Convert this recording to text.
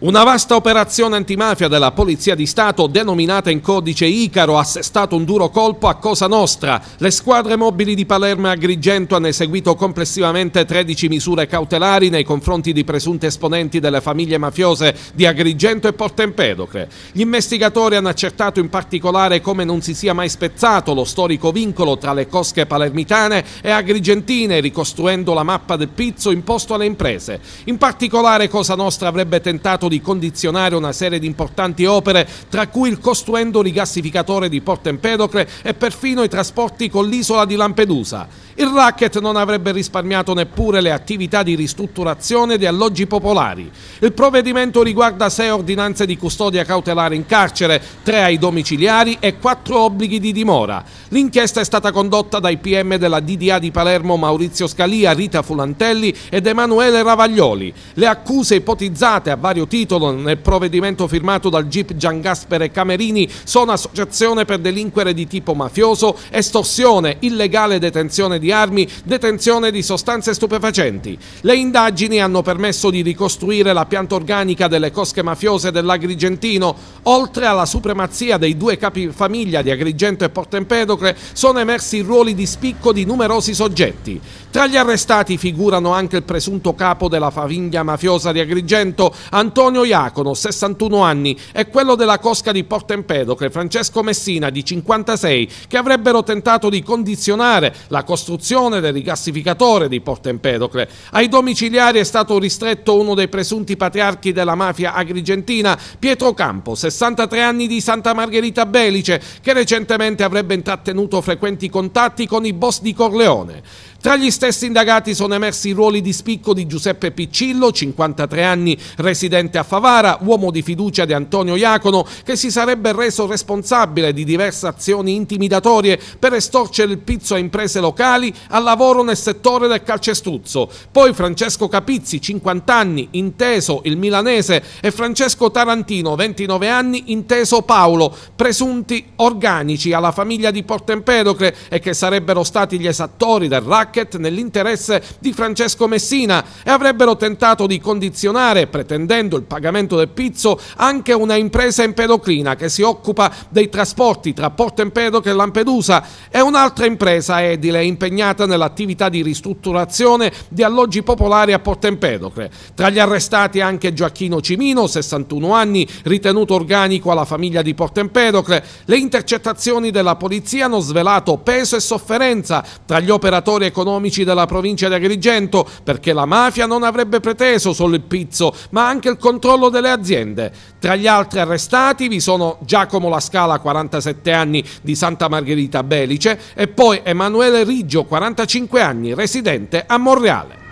Una vasta operazione antimafia della Polizia di Stato, denominata in codice Icaro, ha assestato un duro colpo a Cosa Nostra. Le squadre mobili di Palermo e Agrigento hanno eseguito complessivamente 13 misure cautelari nei confronti di presunti esponenti delle famiglie mafiose di Agrigento e Empedocle. Gli investigatori hanno accertato in particolare come non si sia mai spezzato lo storico vincolo tra le cosche palermitane e agrigentine, ricostruendo la mappa del pizzo imposto alle imprese. In particolare Cosa Nostra avrebbe tentato grado di condizionare una serie di importanti opere, tra cui il costruendo rigassificatore di Porto Empedocle e perfino i trasporti con l'isola di Lampedusa. Il racket non avrebbe risparmiato neppure le attività di ristrutturazione di alloggi popolari. Il provvedimento riguarda sei ordinanze di custodia cautelare in carcere, tre ai domiciliari e quattro obblighi di dimora. L'inchiesta è stata condotta dai PM della DDA di Palermo Maurizio Scalia, Rita Fulantelli ed Emanuele Ravaglioli. Le accuse ipotizzate a vario titolo titolo nel provvedimento firmato dal GIP Giangasper e Camerini sono associazione per delinquere di tipo mafioso, estorsione, illegale detenzione di armi, detenzione di sostanze stupefacenti. Le indagini hanno permesso di ricostruire la pianta organica delle cosche mafiose dell'Agrigentino. Oltre alla supremazia dei due capi famiglia di Agrigento e Porto Empedocle, sono emersi ruoli di spicco di numerosi soggetti. Tra gli arrestati figurano anche il presunto capo della famiglia mafiosa di Agrigento, Antonio Antonio Iacono, 61 anni, e quello della Cosca di Porto Empedocle, Francesco Messina, di 56, che avrebbero tentato di condizionare la costruzione del rigassificatore di Porto Empedocle. Ai domiciliari è stato ristretto uno dei presunti patriarchi della mafia agrigentina, Pietro Campo, 63 anni di Santa Margherita Belice, che recentemente avrebbe intrattenuto frequenti contatti con i boss di Corleone. Tra gli stessi indagati sono emersi i ruoli di spicco di Giuseppe Piccillo, 53 anni, residente a Favara, uomo di fiducia di Antonio Iacono, che si sarebbe reso responsabile di diverse azioni intimidatorie per estorcere il pizzo a imprese locali al lavoro nel settore del calcestruzzo. Poi Francesco Capizzi, 50 anni, inteso il milanese, e Francesco Tarantino, 29 anni, inteso Paolo, presunti organici alla famiglia di Portempedocle e che sarebbero stati gli esattori del racket nell'interesse di Francesco Messina e avrebbero tentato di condizionare, pretendendo il pagamento del pizzo anche una impresa empedoclina che si occupa dei trasporti tra Porto Empedocle e Lampedusa e un'altra impresa edile impegnata nell'attività di ristrutturazione di alloggi popolari a Porto Empedocle. Tra gli arrestati anche Gioacchino Cimino, 61 anni, ritenuto organico alla famiglia di Porto Empedocle. Le intercettazioni della polizia hanno svelato peso e sofferenza tra gli operatori economici della provincia di Agrigento perché la mafia non avrebbe preteso solo il pizzo ma anche il controllo delle aziende. Tra gli altri arrestati vi sono Giacomo Lascala, 47 anni, di Santa Margherita Belice, e poi Emanuele Riggio, 45 anni, residente a Monreale.